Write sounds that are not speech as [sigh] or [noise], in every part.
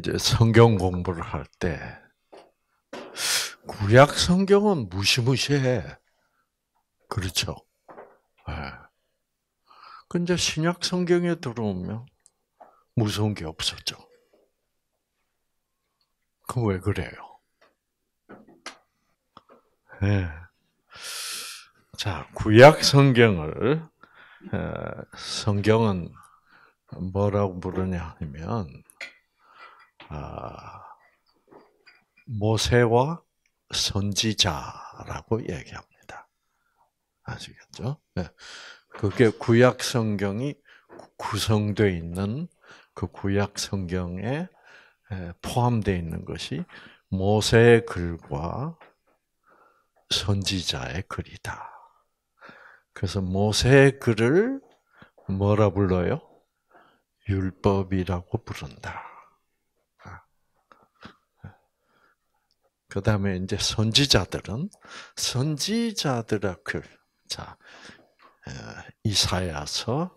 이제 성경 공부를 할 때 구약 성경은 무시무시해. 그렇죠. 예. 네. 근데 신약 성경에 들어오면 무서운 게 없었죠. 그 왜 그래요? 예. 네. 자, 구약 성경을 어, 성경은 뭐라고 부르냐 하면 아, 모세와 선지자라고 얘기합니다. 아시겠죠? 네. 그게 구약 성경이 구성되 있는 그 구약 성경에 포함되 있는 것이 모세의 글과 선지자의 글이다. 그래서 모세의 글을 뭐라 불러요? 율법이라고 부른다. 그 다음에 이제 선지자들은 선지자들의 글. 자, 이사야서,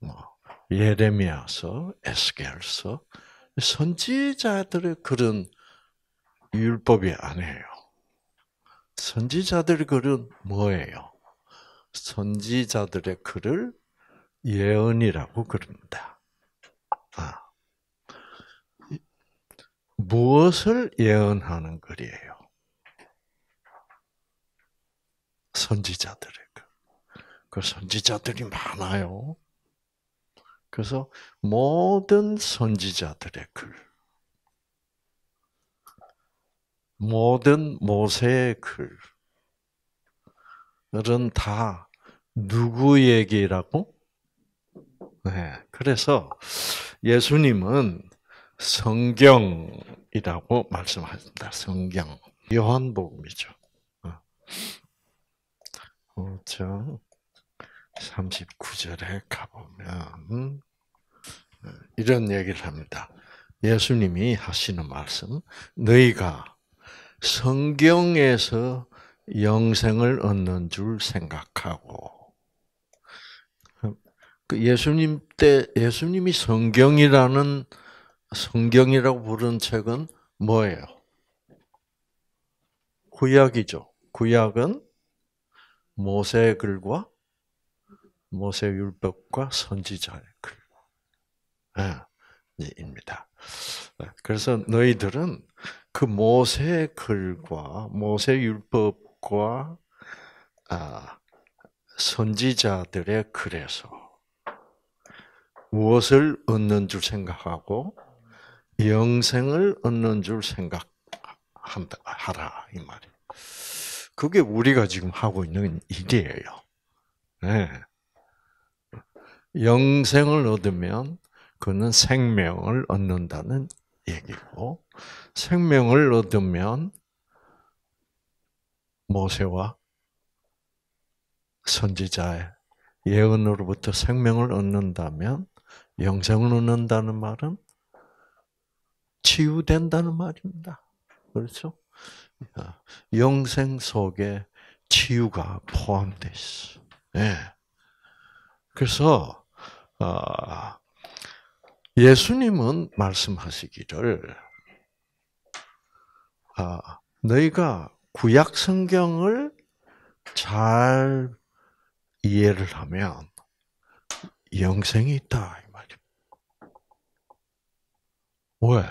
뭐 예레미야서, 에스겔서 선지자들의 글은 율법이 아니에요. 선지자들의 글은 뭐예요? 선지자들의 글을 예언이라고 그럽니다. 아. 무엇을 예언하는 글이에요? 선지자들의 글. 그 선지자들이 많아요. 그래서 모든 선지자들의 글, 모든 모세의 글은 다 누구 얘기라고? 네. 그래서 예수님은 성경이라고 말씀하십니다. 성경. 요한복음이죠. 장 어. 39절에 어, 가보면 어, 이런 얘기를 합니다. 예수님이 하시는 말씀, 너희가 성경에서 영생을 얻는 줄 생각하고, 그 예수님 때 예수님이 성경이라는 성경이라고 부른 책은 뭐예요? 구약이죠. 구약은 모세의 글과 모세 율법과 선지자의 글입니다. 예, 네, 네, 그래서 너희들은 그 모세의 글과 모세 율법과 아, 선지자들의 글에서 무엇을 얻는 줄 생각하고 영생을 얻는 줄 생각한다 하라 이 말이에요. 그게 우리가 지금 하고 있는 일이에요. 네. 영생을 얻으면 그는 생명을 얻는다는 얘기고 생명을 얻으면 모세와 선지자의 예언으로부터 생명을 얻는다면 영생을 얻는다는 말은 치유된다는 말입니다. 그렇죠? 아, 영생 속에 치유가 포함되 있어. 예. 그래서 아, 예수님은 말씀하시기를 아, 너희가 구약 성경을 잘 이해를 하면 영생이 있다 왜?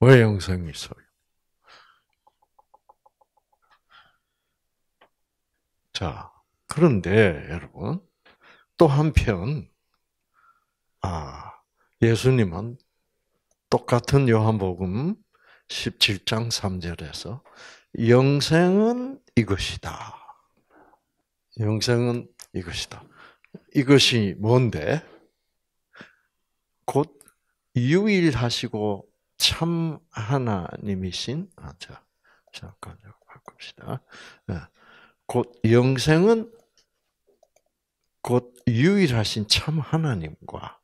왜 영생이 있어요? 자, 그런데 여러분, 또 한편, 아, 예수님은 똑같은 요한복음 17장 3절에서 영생은 이것이다. 영생은 이것이다. 이것이 뭔데? 곧 유일하시고 참 하나님이신 아, 자, 잠깐 바꿉시다. 예. 곧 영생은 곧 유일하신 참 하나님과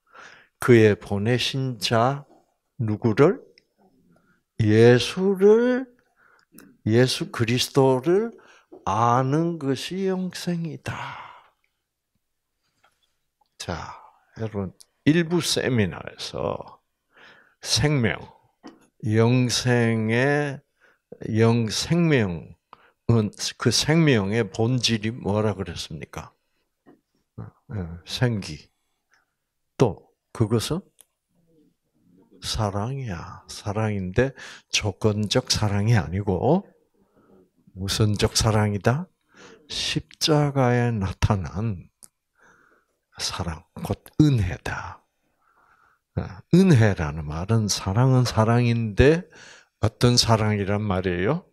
그의 보내신 자 누구를 예수를 예수 그리스도를 아는 것이 영생이다. 자, 여러분 일부 세미나에서 생명 영생의 영생명은 그 생명의 본질이 뭐라 그랬습니까? 어, 어, 생기. 또 그것은 사랑이야. 사랑인데 조건적 사랑이 아니고 무선적 사랑이다. 십자가에 나타난 사랑, 곧 은혜다. 어, 은혜라는 말은 사랑은 사랑인데 어떤 사랑이란 말이에요?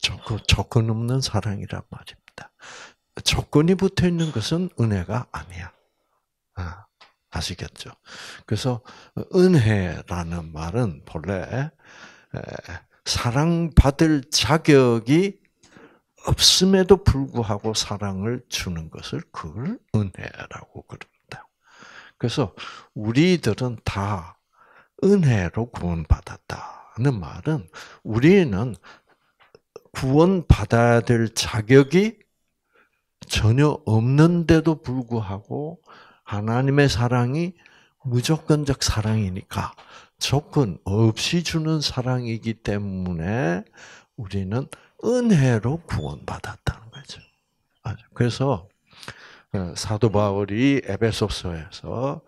조건, 조건 없는 사랑이란 말입니다. 조건이 붙어 있는 것은 은혜가 아니야. 어, 아시겠죠? 그래서 은혜라는 말은 본래 사랑받을 자격이 없음에도 불구하고 사랑을 주는 것을 그걸 은혜라고 그럽니다. 그래서 우리들은 다 은혜로 구원받았다는 말은 우리는 구원받아야 될 자격이 전혀 없는데도 불구하고 하나님의 사랑이 무조건적 사랑이니까 조건 없이 주는 사랑이기 때문에 우리는 은혜로 구원받았다는 거죠. 아, 그래서 어, 사도 바울이 에베소서에서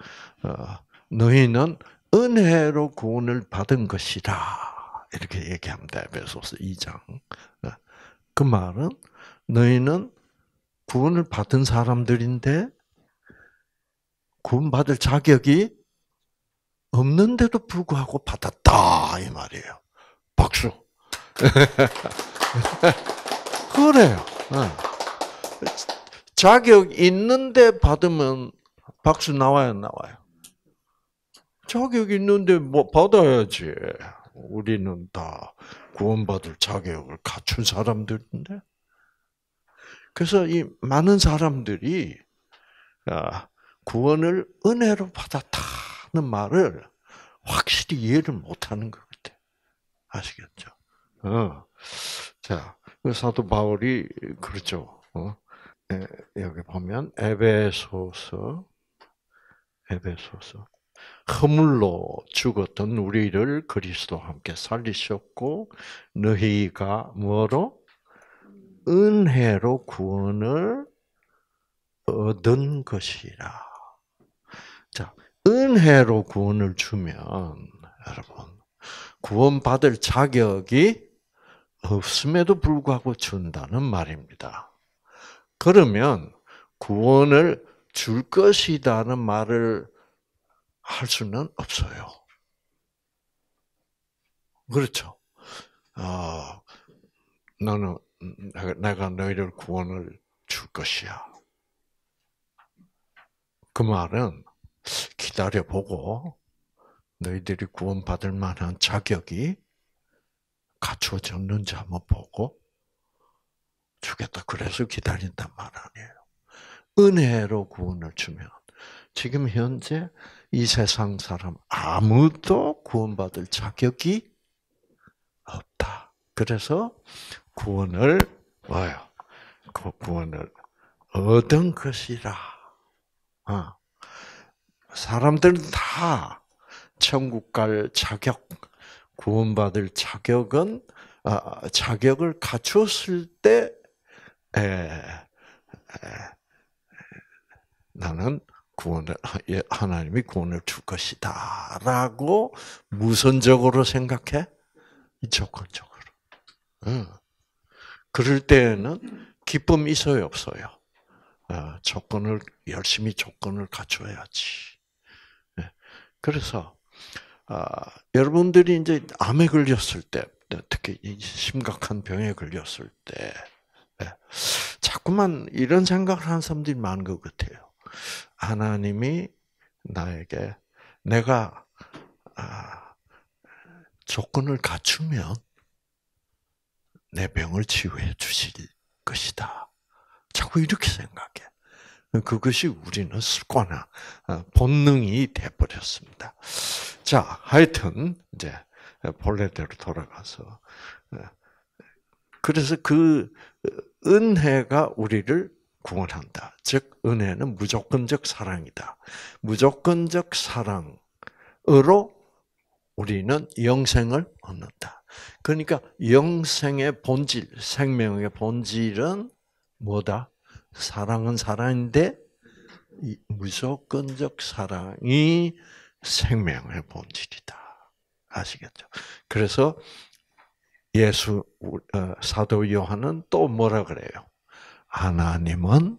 어, 너희는 은혜로 구원을 받은 것이다 이렇게 얘기합니다. 에베소서 2장 어, 그 말은 너희는 구원을 받은 사람들인데 구원받을 자격이 없는데도 불구하고 받았다 이 말이에요. 박수. [laughs] 그래요. 자격 있는데 받으면 박수 나와요, 나와요? 자격 있는데 뭐 받아야지. 우리는 다 구원받을 자격을 갖춘 사람들인데. 그래서 이 많은 사람들이 아, 구원을 은혜로 받았다는 말을 확실히 이해를 못하는 것 같아. 아시겠죠? 어. 자, 그 사도 바울이 그렇죠. 어? 여기 보면 에베소서 에베소서 허물로 죽었던 우리를 그리스도와 함께 살리셨고 너희가 뭐로 은혜로 구원을 얻은 것이라. 자, 은혜로 구원을 주면 여러분 구원받을 자격이 없음에도 불구하고 준다는 말입니다. 그러면 구원을 줄 것이다는 말을 할 수는 없어요. 그렇죠. 아, 나는 내가 너희를 구원을 줄 것이야. 그 말은 기다려보고 너희들이 구원받을 만한 자격이 갖추졌는지 한번 보고 주겠다. 그래서 기다린단 말 아니에요. 은혜로 구원을 주면 지금 현재 이 세상 사람 아무도 구원받을 자격이 없다. 그래서 구원을 와요. 그 구원을 얻은 것이라. 어. 사람들은 다 천국 갈 자격, 구원받을 자격은 아, 자격을 갖추었을 때 나는 구원을 예, 하나님이 구원을 줄 것이다라고 무선적으로 생각해 조건적으로. 응. 어. 그럴 때에는 기쁨 있어요 없어요. 어, 조건을 열심히 조건을 갖춰야지. 예. 그래서 아, 여러분들이 이제 암에 걸렸을 때, 특히 심각한 병에 걸렸을 때, 예. 자꾸만 이런 생각을 하는 사람들이 많은 것 같아요. 하나님이 나에게 내가 아, 조건을 갖추면 내 병을 치유해 주실 것이다. 자꾸 이렇게 생각해. 그것이 우리는 습관화, 어, 본능이 돼버렸습니다. 자, 하여튼, 이제, 본래대로 돌아가서. 어, 그래서 그 은혜가 우리를 구원한다. 즉 은혜는 무조건적 사랑이다. 무조건적 사랑으로 우리는 영생을 얻는다. 그러니까 영생의 본질, 생명의 본질은 뭐다? 사랑은 사랑인데 무조건적 사랑이 생명의 본질이다. 아시겠죠? 그래서 예수 어, 사도 요한은 또 뭐라 그래요? 하나님은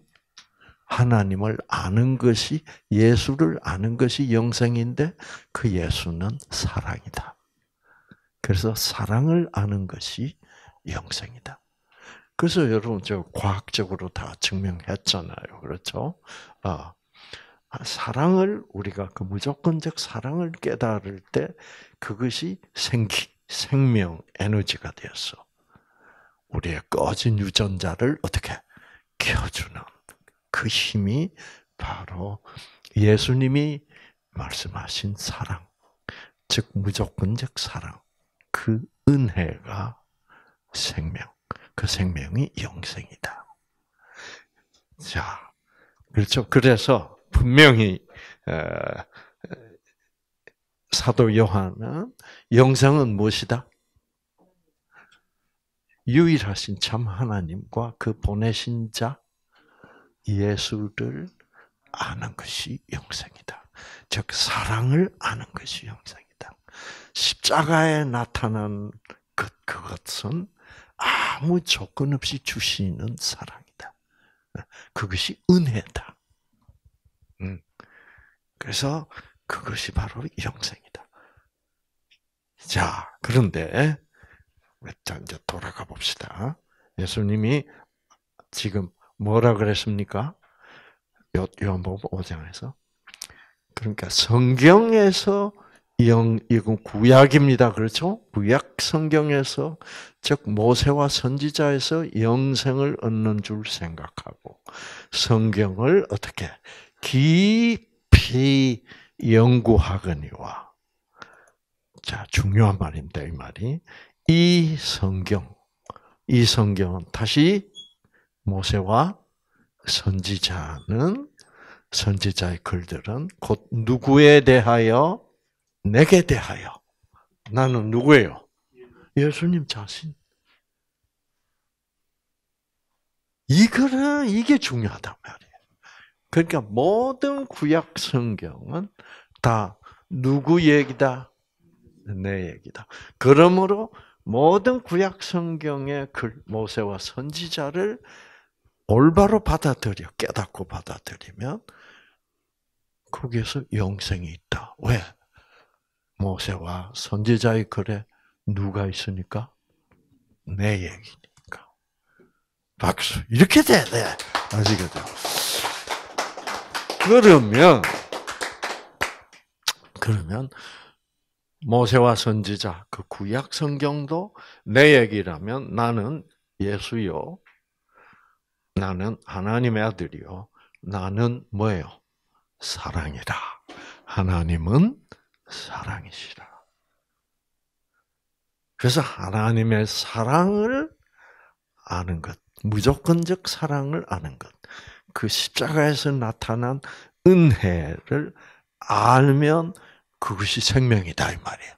하나님을 아는 것이 예수를 아는 것이 영생인데 그 예수는 사랑이다. 그래서 사랑을 아는 것이 영생이다. 그래서 여러분 저 과학적으로 다 증명했잖아요. 그렇죠? 아. 아 사랑을 우리가 그 무조건적 사랑을 깨달을 때 그것이 생기 생명 에너지가 되어서 우리의 꺼진 유전자를 어떻게 켜주는 그 힘이 바로 예수님이 말씀하신 사랑, 즉 무조건적 사랑, 그 은혜가 생명, 그 생명이 영생이다. 자, 그렇죠. 그래서 분명히 어, 사도 요한은 영상은 무엇이다? 유일하신 참 하나님과 그 보내신 자 예수를 아는 것이 영생이다. 즉 사랑을 아는 것이 영생이다. 십자가에 나타난 것 그것은 아무 조건 없이 주시는 사랑이다. 그것이 은혜다. 음. 그래서 그것이 바로 영생이다. 자, 그런데 자 이제 돌아가 봅시다. 예수님이 지금 뭐라 그랬습니까? 요한복음 5장에서 그러니까 성경에서 영, 이건 구약입니다. 그렇죠? 구약 성경에서, 즉, 모세와 선지자에서 영생을 얻는 줄 생각하고, 성경을 어떻게? 깊이 연구하거니와 자 중요한 말인데 이 말이 이 성경 이 성경은 다시 모세와 선지자는 선지자의 글들은 곧 누구에 대하여 내게 대하여 나는 누구예요? 예수님 자신. 이거는 이게 중요하단 말이에 그러니까 모든 구약 성경은 다 누구 얘기다? 내 얘기다. 그러므로 모든 구약 성경의 모세와 선지자를 올바로 받아들여 깨닫고 받아들이면 거기에서 영생이 있다. 왜? 모세와 선지자의 글에 누가 있으니까? 내 얘기니까. 박수. 이렇게 돼, 네. 아시겠죠? 그러면 그러면 모세와 선지자 그 구약 성경도 내 얘기라면 나는 예수요. 나는 하나님의 아들이요. 나는 뭐예요? 사랑이다. 하나님은 사랑이시라. 그래서 하나님의 사랑을 아는 것, 무조건적 사랑을 아는 것. 그 십자가에서 나타난 은혜를 알면 그것이 생명이다 이 말이에요.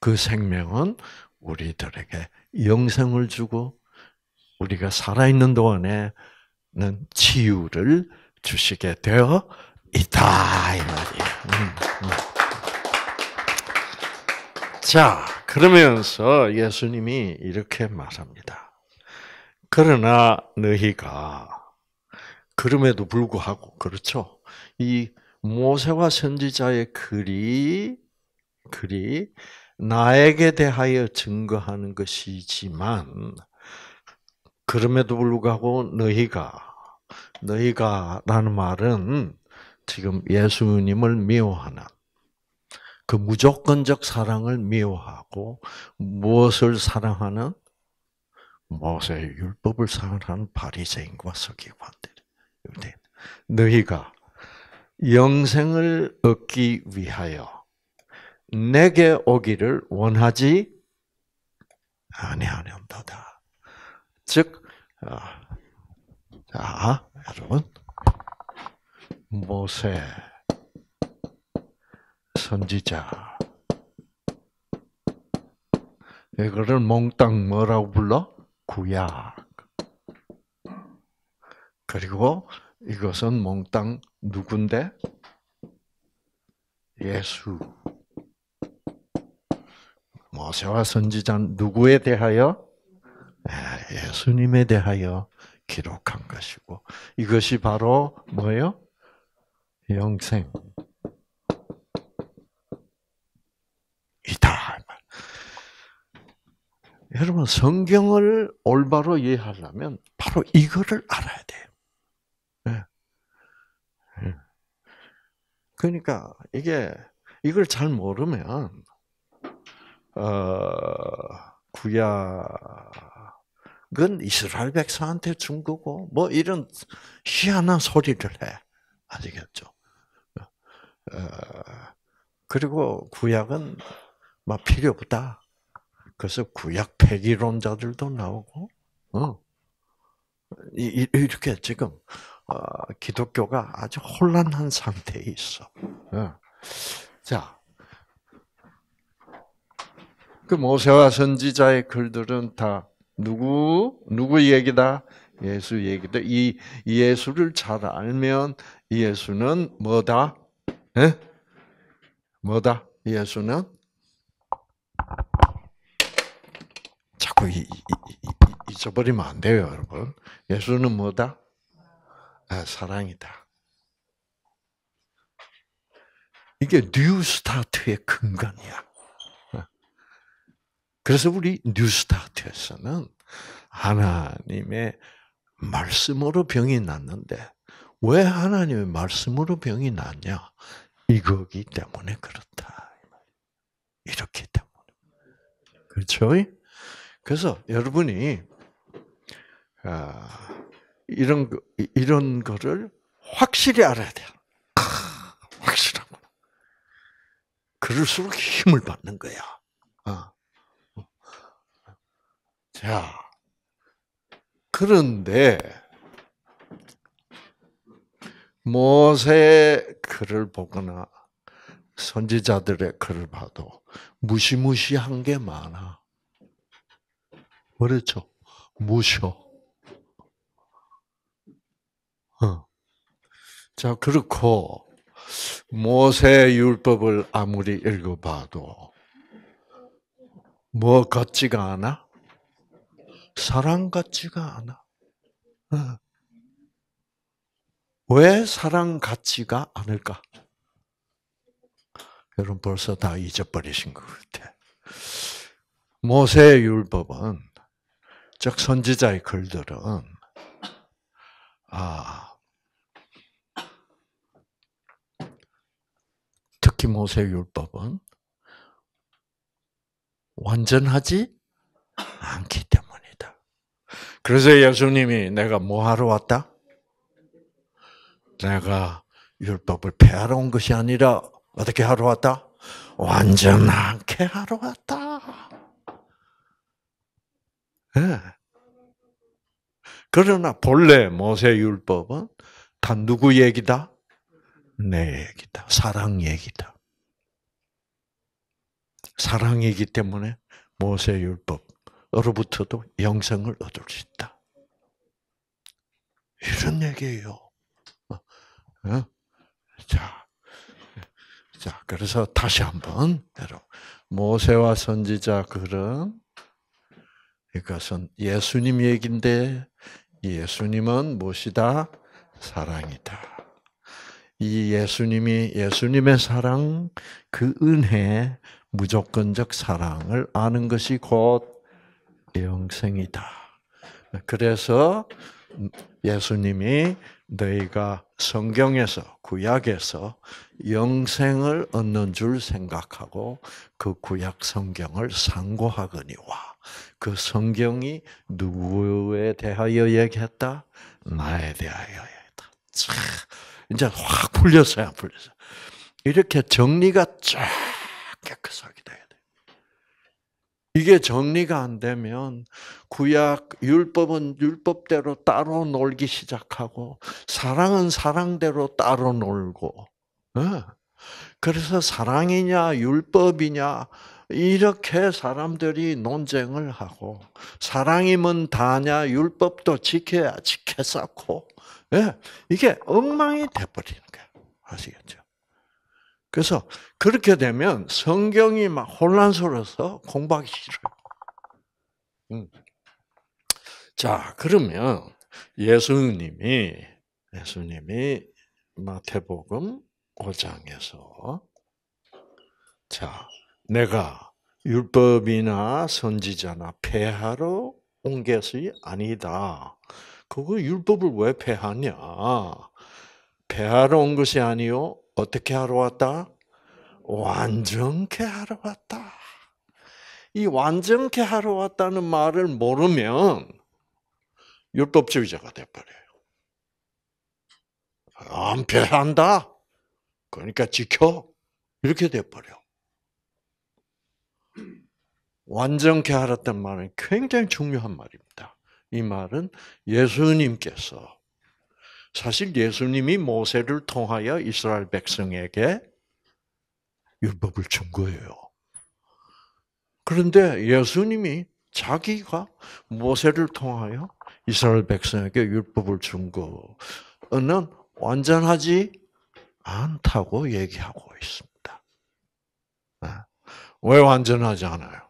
그 생명은 우리들에게 영생을 주고 우리가 살아있는 동안에는 치유를 주시게 되어 있다 이 말이에요. 음, 음. 자 그러면서 예수님이 이렇게 말합니다. 그러나 너희가 그럼에도 불구하고 그렇죠. 이 모세와 선지자의 글이 글이 나에게 대하여 증거하는 것이지만 그럼에도 불구하고 너희가 너희가라는 말은 지금 예수님을 미워하는 그 무조건적 사랑을 미워하고 무엇을 사랑하는 모세의 율법을 사랑하는 바리새인과 서기관들 네. 너희가 영생을 얻기 위하여 내게 오기를 원하지 아니하는도다. 즉, 아, 자 여러분 모세 선지자 이거를 몽땅 뭐라고 불러? 구약. 그리고 이것은 몽땅 누군데? 예수. 모세와 선지자 누구에 대하여? 예, 예수님에 대하여 기록한 것이고 이것이 바로 뭐예요? 영생. 이다. 여러분 성경을 올바로 이해하려면 바로 이거를 알아야 돼요. 그러니까 이게 이걸 잘 모르면 어, 구약은 이스라엘 백성한테 준 거고 뭐 이런 희한한 소리를 해 아시겠죠? 어, 그리고 구약은 막 필요 없다. 그래서 구약 폐기론자들도 나오고, 어. 이렇게 지금 어, 기독교가 아주 혼란한 상태에 있어. 어. 자, 그 모세와 선지자의 글들은 다 누구 누구 얘기다? 예수 얘기다. 이 예수를 잘 알면 예수는 뭐다? 에? 뭐다? 예수는 자꾸 잊어버리면 안 돼요, 여러분. 예수는 뭐다? 아, 사랑이다. 이게 뉴스타트의 근간이야. 그래서 우리 뉴스타트에서는 하나님의 말씀으로 병이 났는데 왜 하나님의 말씀으로 병이 났냐? 이거기 때문에 그렇다. 이렇기 때문에. 그렇죠? 그래서 여러분이 아, 이런 이런 거를 확실히 알아야 돼. 아, 확실하고. 그럴수록 힘을 받는 거야. 아. 자, 그런데 모세 글을 보거나 선지자들의 글을 봐도 무시무시한 게 많아. 그렇죠? 무셔. 어. 자, 그렇고, 모세 율법을 아무리 읽어봐도, 뭐 같지가 않아? 사랑 같지가 않아. 어. 왜 사랑 같지가 않을까? 여러분 벌써 다 잊어버리신 것 같아. 모세의 율법은, 즉 선지자의 글들은, 아, 특히 모세율법은 완전하지 않기 때문이다. 그래서 예수님이 내가 뭐하러 왔다? 내가 율법을 폐하러 온 것이 아니라 어떻게 하러 왔다? 완전하게 하러 왔다. 네. 그러나 본래 모세율법은 다 누구 얘기다? 내 얘기다. 사랑 얘기다. 사랑이기 때문에 모세율법으로부터도 영생을 얻을 수 있다. 이런 얘기예요. 어? 어? 자, 자 그래서 다시 한번 모세와 선지자 글은 이것은 예수님 얘긴데 예수님은 무엇이다? 사랑이다. 이 예수님이 예수님의 사랑, 그 은혜, 무조건적 사랑을 아는 것이 곧 영생이다. 그래서 예수님이 너희가 성경에서 구약에서 영생을 얻는 줄 생각하고 그 구약 성경을 상고하거니와 그 성경이 누구에 대하여 얘기했다? 나에 대하여 얘기했다. 이제 확 풀렸어요, 안 풀렸어요. 이렇게 정리가 쫙 깨끗하게 돼야 돼. 이게 정리가 안 되면 구약 율법은 율법대로 따로 놀기 시작하고 사랑은 사랑대로 따로 놀고. 어? 그래서 사랑이냐 율법이냐 이렇게 사람들이 논쟁을 하고 사랑이면 다냐 율법도 지켜야 지켜 쌓고 예, 이게 엉망이 돼버리는 거예요. 아시겠죠? 그래서 그렇게 되면 성경이 막 혼란스러워서 공부하기 싫어요. 음. 자, 그러면 예수님이 예수님이 마태복음 5장에서 자, 내가 율법이나 선지자나 폐하로 온 것이 아니다. 그거 율법을 왜 폐하냐? 폐하러 온 것이 아니요. 어떻게 하러 왔다? 완전케 하러 왔다. 이 완전케 하러 왔다는 말을 모르면 율법주의자가 돼버려요. 안 폐한다. 그러니까 지켜. 이렇게 돼버려. 완전케 하았단 말은 굉장히 중요한 말입니다. 이 말은 예수님께서 사실 예수님이 모세를 통하여 이스라엘 백성에게 율법을 준 거예요. 그런데 예수님이 자기가 모세를 통하여 이스라엘 백성에게 율법을 준 거는 완전하지 않다고 얘기하고 있습니다. 네. 왜 완전하지 않아요?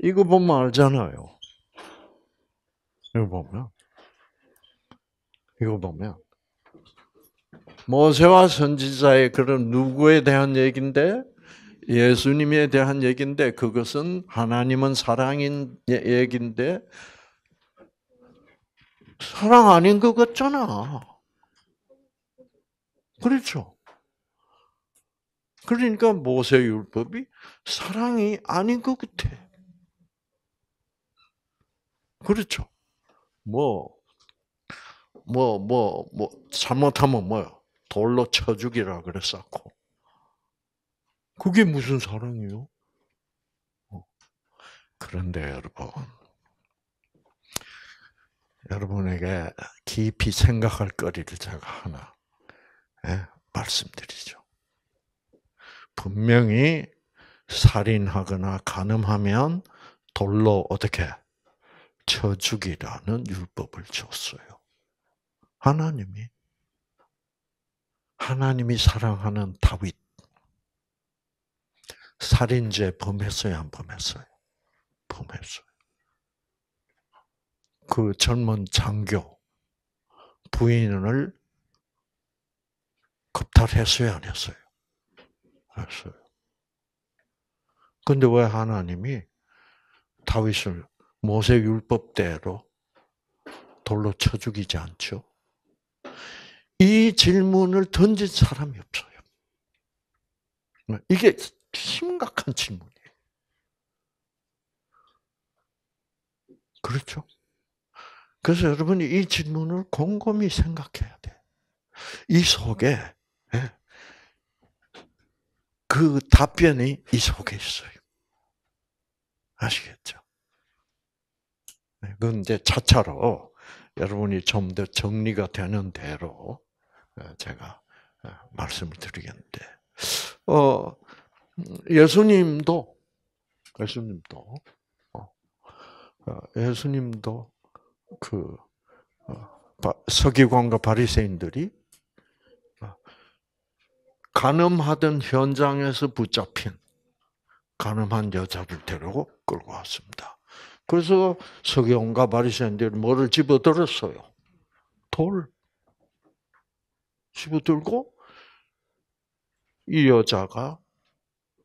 이거 보면 알잖아요. 이거 보면 이거 보면 모세와 선지자의 그런 누구에 대한 얘긴데 예수님에 대한 얘긴데 그것은 하나님은 사랑인 예, 얘긴데 사랑 아닌 것 같잖아. 그렇죠. 그러니까 모세 율법이 사랑이 아닌 것 같아. 그렇죠. 뭐, 뭐, 뭐, 뭐, 잘못하면 뭐요? 돌로 쳐 죽이라 그랬었고. 그게 무슨 사랑이요? 어. 그런데 여러분, 여러분에게 깊이 생각할 거리를 제가 하나 예? 말씀드리죠. 분명히 살인하거나 가늠하면 돌로 어떻게 쳐 죽이라는 율법을 줬어요. 하나님이 하나님이 사랑하는 다윗 살인죄 범했어요, 안 범했어요? 범했어요. 그 젊은 장교 부인을 겁탈했어요, 안 했어요? 했어요. 근데 왜 하나님이 다윗을 모세 율법대로 돌로 쳐 죽이지 않죠? 이 질문을 던진 사람이 없어요. 이게 심각한 질문이에요. 그렇죠? 그래서 여러분이 이 질문을 곰곰이 생각해야 돼. 이 속에 예, 그 답변이 이 속에 있어요. 아시겠죠? 네, 그건 이제 차차로 여러분이 좀 더 정리가 되는 대로 어, 제가 어, 말씀을 드리겠는데, 어, 예수님도, 예수님도, 어, 예수님도 그 서기관과 바리새인들이 가늠하던 현장에서 붙잡힌 가늠한 여자를 데리고 끌고 왔습니다. 그래서 서경원과 바리새인들이 뭐를 집어들었어요? 돌. 집어들고 이 여자가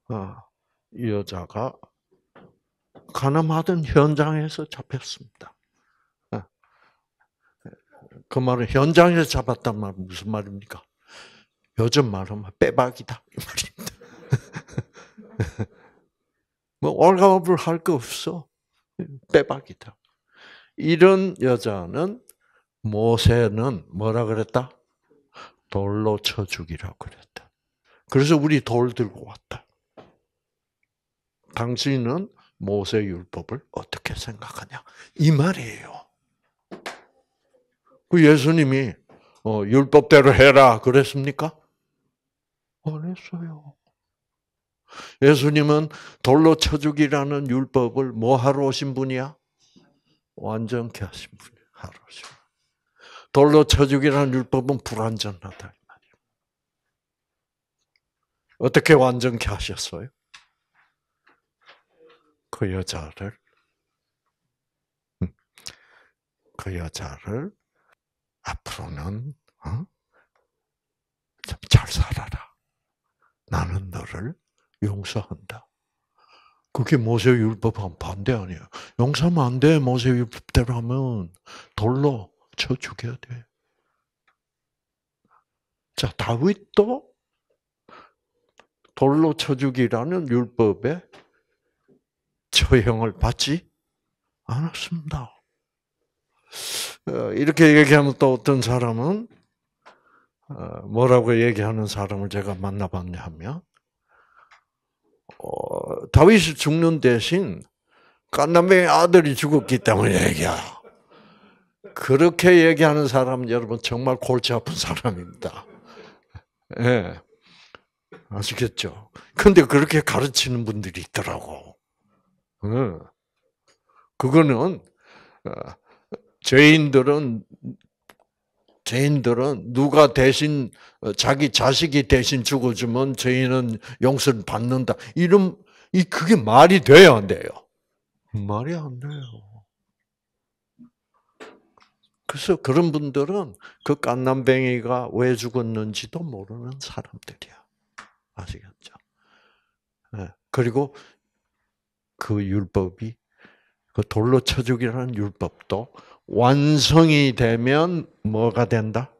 어, 이 여자가 가늠하던 현장에서 잡혔습니다. 어. 그 말은 현장에서 잡았단 말은 무슨 말입니까? 요즘 말하면 빼박이다 이 말입니다. [laughs] 뭐월가업을할거 없어. 빼박이다. 이런 여자는 모세는 뭐라 그랬다? 돌로 쳐죽이라 그랬다. 그래서 우리 돌 들고 왔다. 당신은 모세 율법을 어떻게 생각하냐? 이 말이에요. 그 예수님이 어, 율법대로 해라 그랬습니까? 안 했어요. 예수님은 돌로 쳐 죽이라는 율법을 뭐 하러 오신 분이야? 완전케 하신 분이 하러 오신 돌로 쳐 죽이라는 율법은 불완전하다. 어떻게 완전케 하셨어요? 그 여자를 음. 그 여자를 앞으로는 어? 잘 살아라. 나는 너를 용서한다. 그게 모세 율법하고 반대 아니에요. 용서하면 안 돼. 모세 율법대로 하면 돌로 쳐 죽여야 돼. 자, 다윗도 돌로 쳐 죽이라는 율법에 처형을 받지 않았습니다. 어, 이렇게 얘기하면 또 어떤 사람은 어, 뭐라고 얘기하는 사람을 제가 만나봤냐 하면 어, 다윗이 죽는 대신 깐남의 아들이 죽었기 때문에 얘기야. 그렇게 얘기하는 사람 여러분 정말 골치 아픈 사람입니다. 예. 네. 아시겠죠? 근데 그렇게 가르치는 분들이 있더라고. 네. 그거는, 어, 죄인들은 죄인들은 누가 대신 어, 자기 자식이 대신 죽어주면 죄인은 용서를 받는다. 이런 이 그게 말이 돼야 안 돼요. 말이 안 돼요. 그래서 그런 분들은 그 깐남뱅이가 왜 죽었는지도 모르는 사람들이야. 아시겠죠? 예. 그리고 그 율법이 그 돌로 쳐 죽이라는 율법도 완성이 되면 뭐가 된다?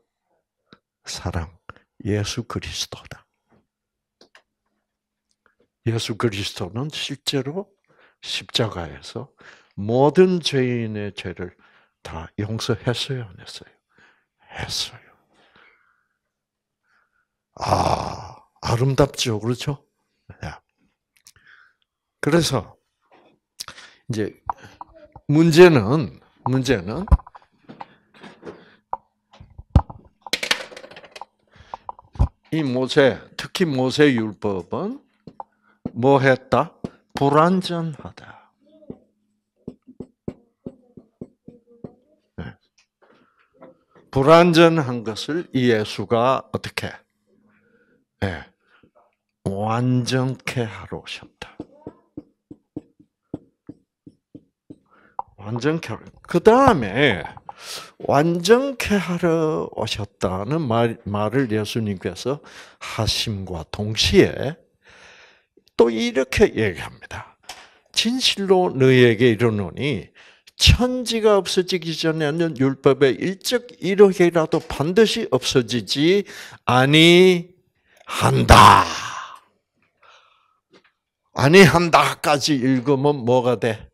사랑. 예수 그리스도다. 예수 그리스도는 실제로 십자가에서 모든 죄인의 죄를 다 용서했어요, 안 했어요? 했어요. 아, 아름답죠, 그렇죠? 네. 그래서 이제 문제는 문제는 이 모세, 특히 모세 율법은 뭐 했다? 불완전하다. 네. 불완전한 것을 예수가 어떻게? 네. 완전케 하러 오셨다. 완전케 그 다음에 완전케 하러 오셨다는 말, 말을 예수님께서 하심과 동시에 또 이렇게 얘기합니다. 진실로 너희에게 이르노니 천지가 없어지기 전에는 율법의 일적 이러이라도 반드시 없어지지 아니한다. 아니한다까지 읽으면 뭐가 돼?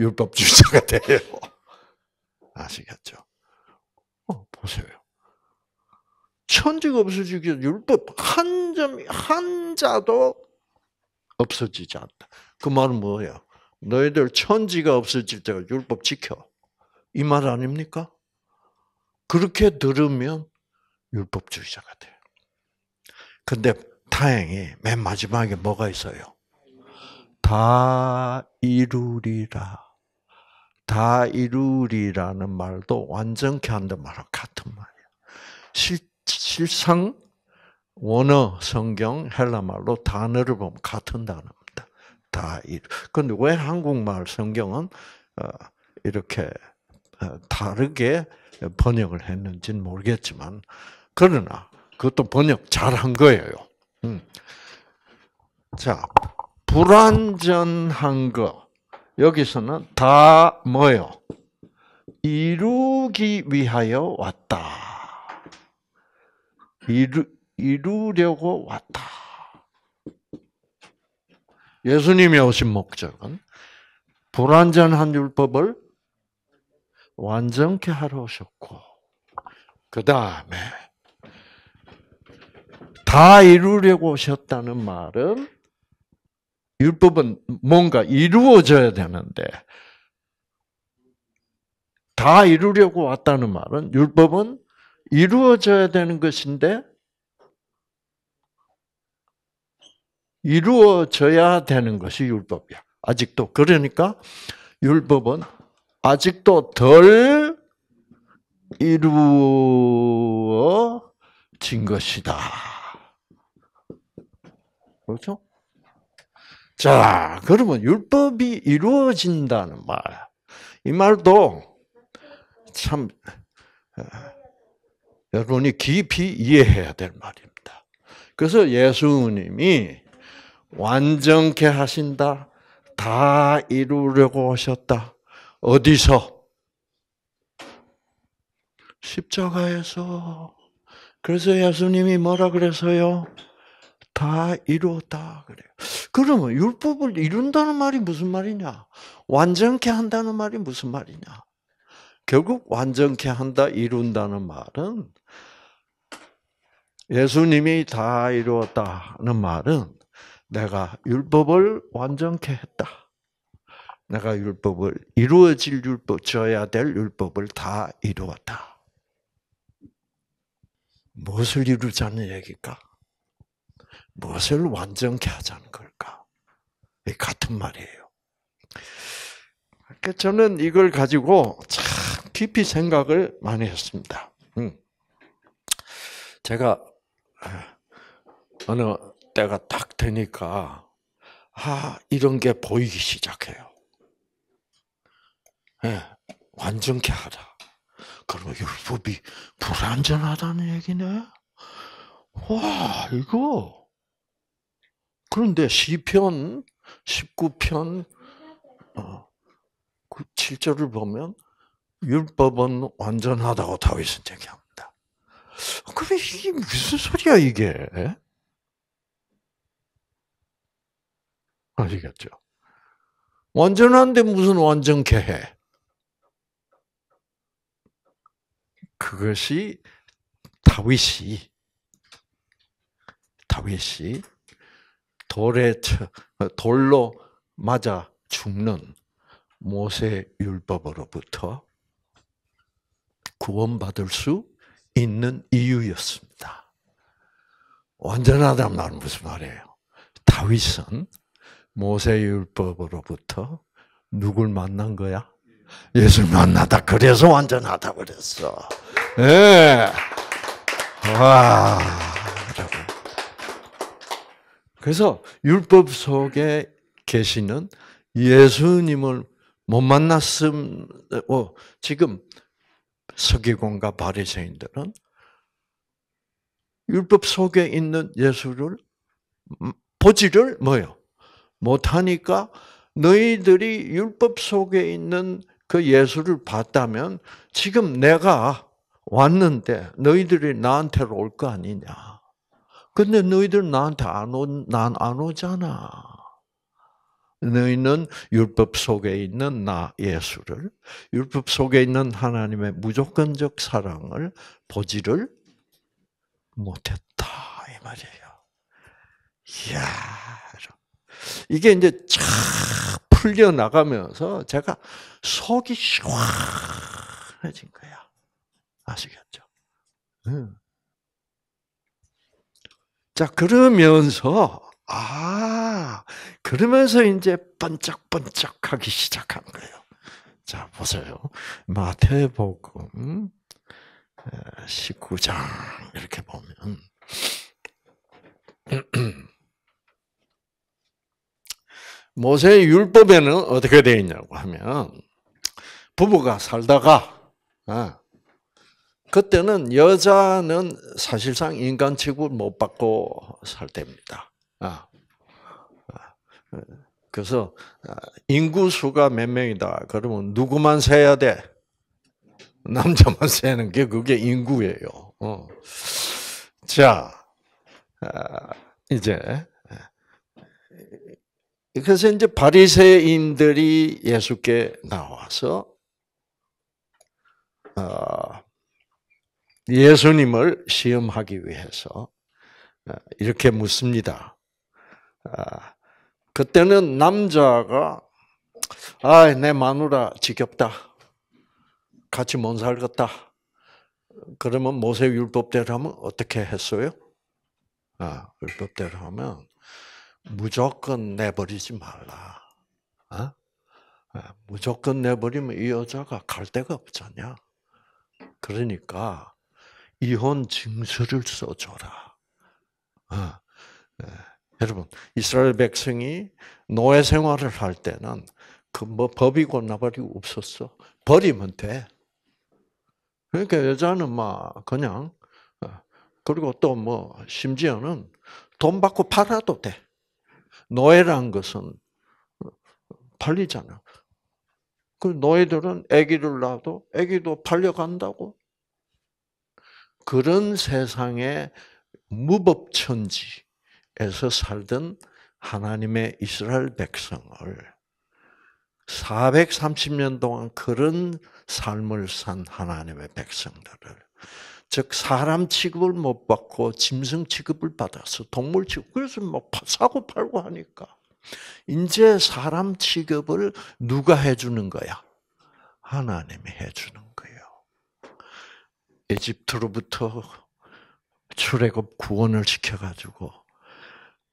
율법주의자가 돼요. [laughs] 아시겠죠? 어, 보세요. 천지가 없어지기 율법 한 점, 한 자도 없어지지 않다. 그 말은 뭐예요? 너희들 천지가 없어질 때가 율법 지켜. 이 말 아닙니까? 그렇게 들으면 율법주의자가 돼요. 근데 다행히 맨 마지막에 뭐가 있어요? 다 이루리라. 다 이루리라는 말도 완전케 한다는 말하 같은 말이야. 실, 실상 원어 성경 헬라말로 단어를 보면 같은 단어입니다. 다 이루. 근데 왜 한국말 성경은 어, 이렇게 어, 다르게 번역을 했는지는 모르겠지만 그러나 그것도 번역 잘 한 거예요. 음. 자, 불완전한 것. 여기서는 다 뭐요? 이루기 위하여 왔다. 이루, 이루려고 왔다. 예수님이 오신 목적은 불완전한 율법을 완전케 하러 오셨고, 그 다음에 다 이루려고 오셨다는 말은 율법은 뭔가 이루어져야 되는데 다 이루려고 왔다는 말은 율법은 이루어져야 되는 것인데 이루어져야 되는 것이 율법이야. 아직도 그러니까 율법은 아직도 덜 이루어진 것이다. 그렇죠? 자, 그러면 율법이 이루어진다는 말. 이 말도 참 어, 여러분이 깊이 이해해야 될 말입니다. 그래서 예수님이 완전케 하신다. 다 이루려고 하셨다. 어디서? 십자가에서. 그래서 예수님이 뭐라 그래서요? 다 이루었다 그래요. 그러면 율법을 이룬다는 말이 무슨 말이냐? 완전케 한다는 말이 무슨 말이냐? 결국 완전케 한다 이룬다는 말은 예수님이 다 이루었다는 말은 내가 율법을 완전케 했다. 내가 율법을 이루어질 율법, 져야 될 율법을 다 이루었다. 무엇을 이루자는 얘기일까? 무엇을 완전케 하자는 걸까? 같은 말이에요. 그러니까 저는 이걸 가지고 참 깊이 생각을 많이 했습니다. 음. 제가 아, 어느 때가 딱 되니까 아 이런 게 보이기 시작해요. 네, 완전케 하다. 그러면 율법이 불완전하다는 얘기네. 와 이거 그런데 시편 19편 어, 그 7절을 보면 율법은 완전하다고 다윗은 얘기합니다. 그래 이게 무슨 소리야 이게? 예? 아시겠죠? 완전한데 무슨 완전케 해? 그것이 다윗이 다윗이 돌에 돌로 맞아 죽는 모세 율법으로부터 구원받을 수 있는 이유였습니다. 완전하다는 말은 무슨 말이에요? 다윗은 모세 율법으로부터 누굴 만난 거야? 예수 만나다. 그래서 완전하다 그랬어. 예. 네. 와. 그래서 율법 속에 계시는 예수님을 못 만났음, 어, 지금 서기관과 바리새인들은 율법 속에 있는 예수를 음, 보지를 뭐요 못하니까 너희들이 율법 속에 있는 그 예수를 봤다면 지금 내가 왔는데 너희들이 나한테로 올 거 아니냐. 근데 너희들 나한테 안 오, 난안 오잖아. 너희는 율법 속에 있는 나 예수를, 율법 속에 있는 하나님의 무조건적 사랑을 보지를 못했다. 이 말이에요. 이야. 이게 이제 참 풀려나가면서 제가 속이 시원해진 거야. 아시겠죠? 응. 자, 그러면서, 아, 그러면서 이제 번쩍번쩍 하기 시작한 거예요. 자, 보세요. 마태복음 19장, 이렇게 보면. [clears throat] 모세의 율법에는 어떻게 되어 있냐고 하면, 부부가 살다가, 아, 그때는 여자는 사실상 인간 취급을 못 받고 살 때입니다. 아. 아 그래서 아, 인구수가 몇 명이다. 그러면 누구만 세야 돼? 남자만 [laughs] 세는 게 그게 인구예요. 어. 자, 아, 이제 그래서 이제 바리새인들이 예수께 나와서 어, 예수님을 시험하기 위해서 어, 이렇게 묻습니다. 아, 그때는 남자가 아, 이내 마누라 지겹다. 같이 못 살겠다. 그러면 모세 율법대로 하면 어떻게 했어요? 아, 율법대로 하면 무조건 내버리지 말라. 어? 아? 무조건 내버리면 이 여자가 갈 데가 없잖냐. 그러니까 이혼 증서를 써줘라. 어. 네. 여러분 이스라엘 백성이 노예 생활을 할 때는 그 뭐 법이고 나발이 없었어. 버리면 돼. 그러니까 여자는 막 그냥 어, 그리고 또 뭐 심지어는 돈 받고 팔아도 돼. 노예란 것은 어, 팔리잖아. 그 노예들은 아기를 낳아도 아기도 팔려간다고 그런 세상에 무법천지에서 살던 하나님의 이스라엘 백성을 430년 동안 그런 삶을 산 하나님의 백성들을 즉 사람 취급을 못 받고 짐승 취급을 받아서 동물 취급 그래서 막 뭐 사고 팔고 하니까 이제 사람 취급을 누가 해주는 거야? 하나님이 해주는 에집트로부터 출애굽 구원을 시켜가지고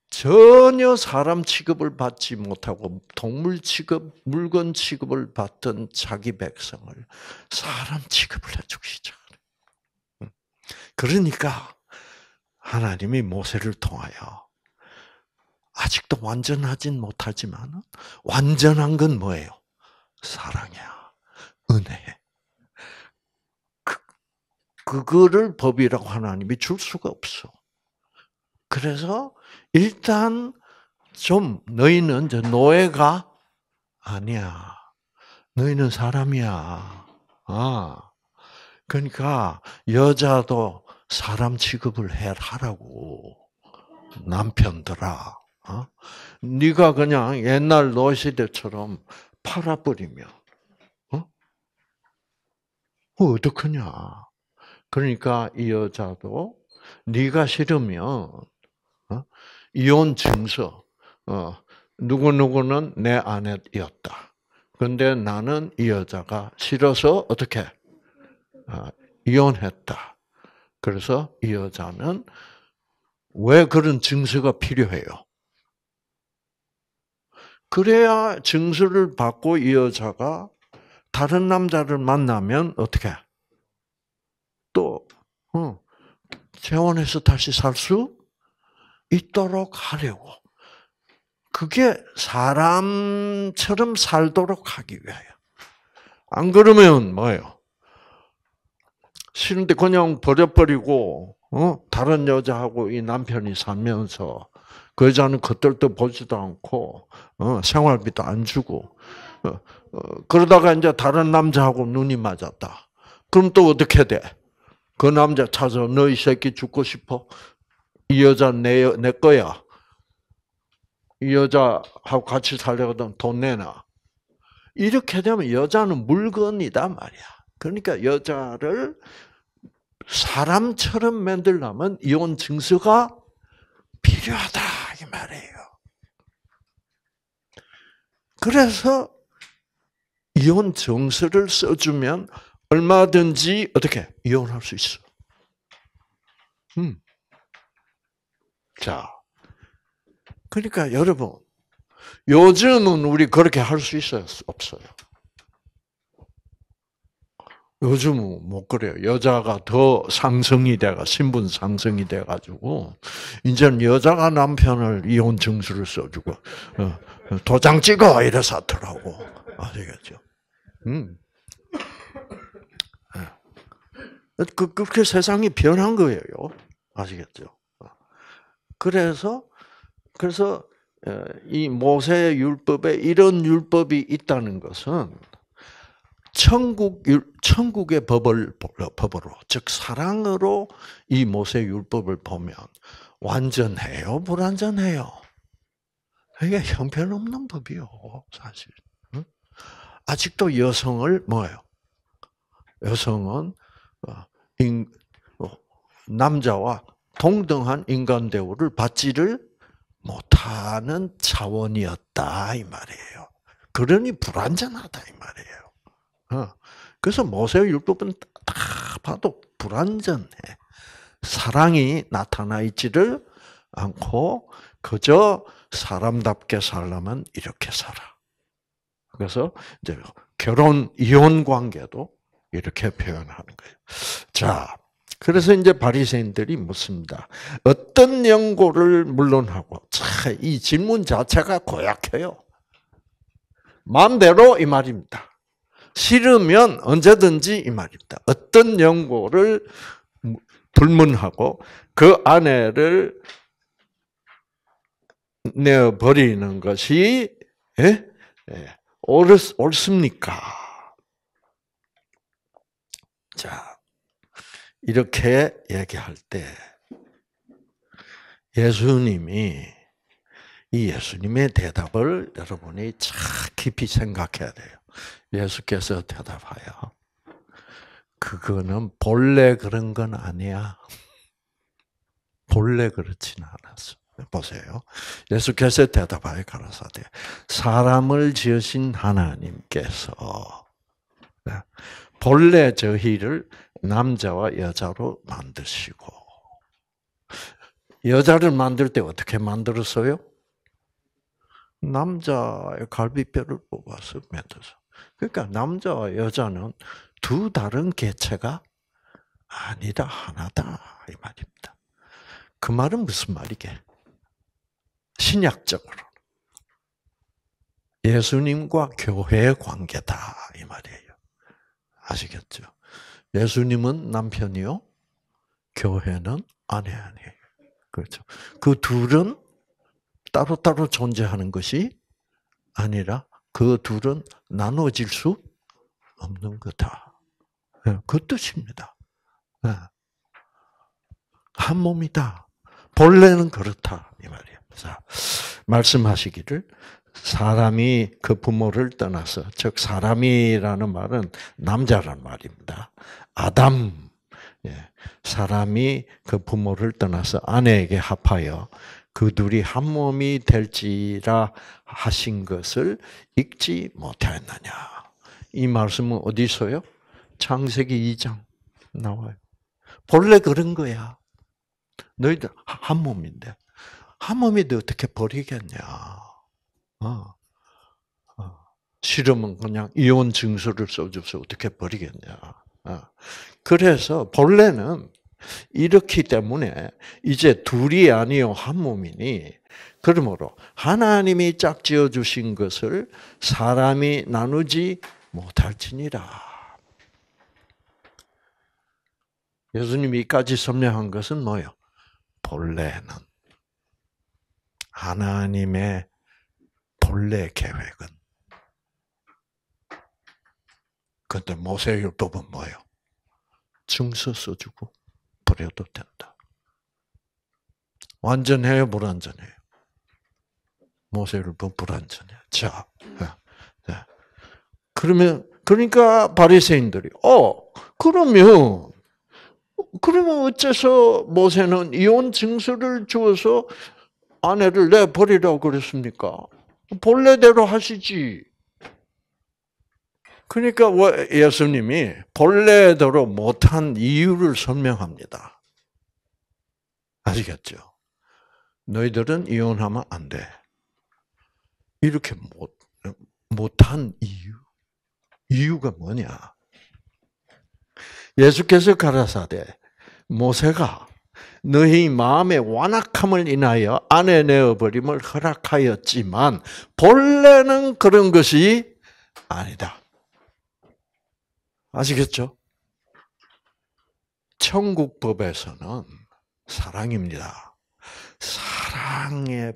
전혀 사람 취급을 받지 못하고 동물 취급, 물건 취급을 받던 자기 백성을 사람 취급을 해주시죠. 기 그러니까 하나님이 모세를 통하여 아직도 완전하진 못하지만 완전한 건 뭐예요? 사랑이야, 은혜. 그거를 법이라고 하나님이 줄 수가 없어. 그래서 일단 좀 너희는 저 노예가 아니야. 너희는 사람이야. 아. 그러니까 여자도 사람 취급을 해라라고 남편들아. 어? 네가 그냥 옛날 노시대처럼 팔아버리면 어 뭐 어떡하냐? 그러니까 이 여자도 네가 싫으면 어? 이혼 증서 어, 누구 누구는 내 아내였다. 그런데 나는 이 여자가 싫어서 어떻게 어, 이혼했다. 그래서 이 여자는 왜 그런 증서가 필요해요? 그래야 증서를 받고 이 여자가 다른 남자를 만나면 어떻게? 해? 또 어, 재혼해서 다시 살 수 있도록 하려고. 그게 사람처럼 살도록 하기 위하여. 안 그러면 뭐예요? 싫은데 그냥 버려버리고 어? 다른 여자하고 이 남편이 살면서 그 여자는 겉들도 보지도 않고 어? 생활비도 안 주고 어? 어? 그러다가 이제 다른 남자하고 눈이 맞았다. 그럼 또 어떻게 돼? 그 남자 찾아 너희 새끼 죽고 싶어? 이 여자 내, 내 거야. 이 여자하고 같이 살려거든 돈 내놔. 이렇게 되면 여자는 물건이다 말이야. 그러니까 여자를 사람처럼 만들려면 이혼 증서가 필요하다 이 말이에요. 그래서 이혼 증서를 써주면 얼마든지 어떻게 이혼할 수 있어. 음. 자, 그러니까 여러분 요즘은 우리 그렇게 할 수 있어요? 없어요? 요즘은 못 그래요. 여자가 더 상승이 돼가 신분 상승이 돼가지고 이제는 여자가 남편을 이혼 증수를 써주고 어, 어, 도장 찍어 이래서 하더라고 아시겠죠? 음. 그, 그렇게 세상이 변한 거예요. 아시겠죠? 그래서, 그래서, 어, 이 모세 율법에 이런 율법이 있다는 것은 천국 천국의 법을 법으로 즉 사랑으로 이 모세 율법을 보면 완전해요, 불완전해요. 이게 형편없는 법이요, 사실. 아직도 여성을 뭐예요? 여성은 어, 인, 어, 남자와 동등한 인간 대우를 받지를 못하는 차원이었다 이 말이에요. 그러니 불완전하다 이 말이에요. 어, 그래서 모세 율법은 딱 봐도 불완전해. 사랑이 나타나 있지를 않고 그저 사람답게 살려면 이렇게 살아. 그래서 이제 결혼 이혼 관계도 이렇게 표현하는 거예요. 자, 그래서 이제 바리새인들이 묻습니다. 어떤 연고를 물론 하고 참이 질문 자체가 고약해요. 마음대로 이 말입니다. 싫으면 언제든지 이 말입니다. 어떤 연고를 불문하고 그 아내를 내 버리는 것이 예? 예. 옳습니까? 자, 이렇게 얘기할 때 예수님이 이 예수님의 대답을 여러분이 참 깊이 생각해야 돼요. 예수께서 대답하여 그거는 본래 그런 건 아니야. 본래 그렇진 않았어. 보세요. 예수께서 대답하여 가라사대 사람을 지으신 하나님께서 네, 본래 저희를 남자와 여자로 만드시고 여자를 만들 때 어떻게 만들었어요? 남자의 갈비뼈를 뽑아서 만들었어. 그러니까 남자와 여자는 두 다른 개체가 아니라 하나다 이 말입니다. 그 말은 무슨 말이게? 신약적으로 예수님과 교회의 관계다 이 말이에요. 아시겠죠? 예수님은 남편이요, 교회는 아내 아니에요. 그렇죠. 그 둘은 따로따로 존재하는 것이 아니라 그 둘은 나눠질 수 없는 거다. 예, 그 뜻입니다. 예. 한 몸이다. 본래는 그렇다. 이 말이에요. 자, 말씀하시기를 사람이 그 부모를 떠나서 즉 사람이라는 말은 남자란 말입니다. 아담 예. 사람이 그 부모를 떠나서 아내에게 합하여 그 둘이 한 몸이 될지라 하신 것을 읽지 못하였느냐. 이 말씀은 어디서요? 창세기 2장 나와요. 본래 그런 거야. 너희들 한 몸인데 한 몸인데 어떻게 버리겠냐. 싫으면 아, 아. 그냥 이혼 증서를 써줘서 어떻게 버리겠냐. 아. 그래서 본래는 이렇기 때문에 이제 둘이 아니요 한 몸이니 그러므로 하나님이 짝지어 주신 것을 사람이 나누지 못할지니라. 예수님이 까지 설명한 것은 뭐요? 본래는 하나님의 본래 계획은 근데 모세율법은 뭐예요? 증서 써주고 버려도 된다. 완전해요, 불완전해요? 모세율법 불완전해요. 자, 어, 네. 그러면 그러니까 바리새인들이 어 그러면 그러면 어째서 모세는 이혼 증서를 주어서 아내를 내버리라고 그랬습니까? 본래대로 하시지. 그러니까 예수님이 본래대로 못한 이유를 설명합니다. 아시겠죠? 너희들은 이혼하면 안 돼. 이렇게 못, 못한 이유. 이유가 뭐냐? 예수께서 가라사대, 모세가 너희 마음의 완악함을 인하여 안에 내어버림을 허락하였지만 본래는 그런 것이 아니다. 아시겠죠? 천국법에서는 사랑입니다. 사랑의